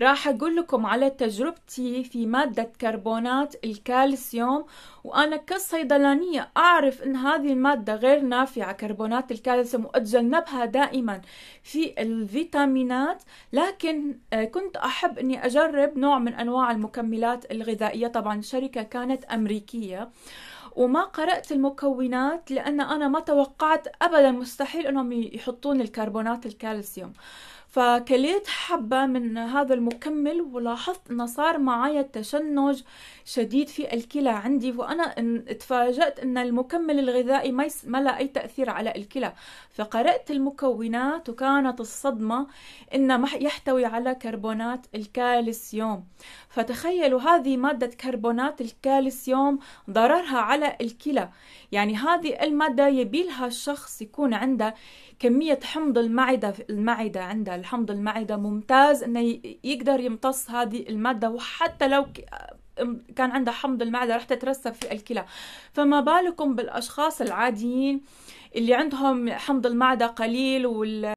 راح أقول لكم على تجربتي في مادة كربونات الكالسيوم وأنا كصيدلانية أعرف أن هذه المادة غير نافعة كربونات الكالسيوم وأتجنبها دائما في الفيتامينات لكن آه، كنت أحب أني أجرب نوع من أنواع المكملات الغذائية طبعا الشركة كانت أمريكية وما قرأت المكونات لأن أنا ما توقعت أبدا مستحيل أنهم يحطون الكربونات الكالسيوم فكليت حبة من هذا المكمل ولاحظت أنه صار معايا تشنج شديد في الكلى عندي وأنا تفاجأت أن المكمل الغذائي ما, يس... ما له أي تأثير على الكلى فقرأت المكونات وكانت الصدمة أنه يحتوي على كربونات الكالسيوم فتخيلوا هذه مادة كربونات الكالسيوم ضررها على الكلى يعني هذه المادة يبيلها الشخص يكون عنده كمية حمض المعدة المعدة عنده الحمض المعدة ممتاز انه يقدر يمتص هذه المادة وحتى لو كان عندها حمض المعدة راح تترسب في الكلى فما بالكم بالأشخاص العاديين اللي عندهم حمض المعدة قليل وال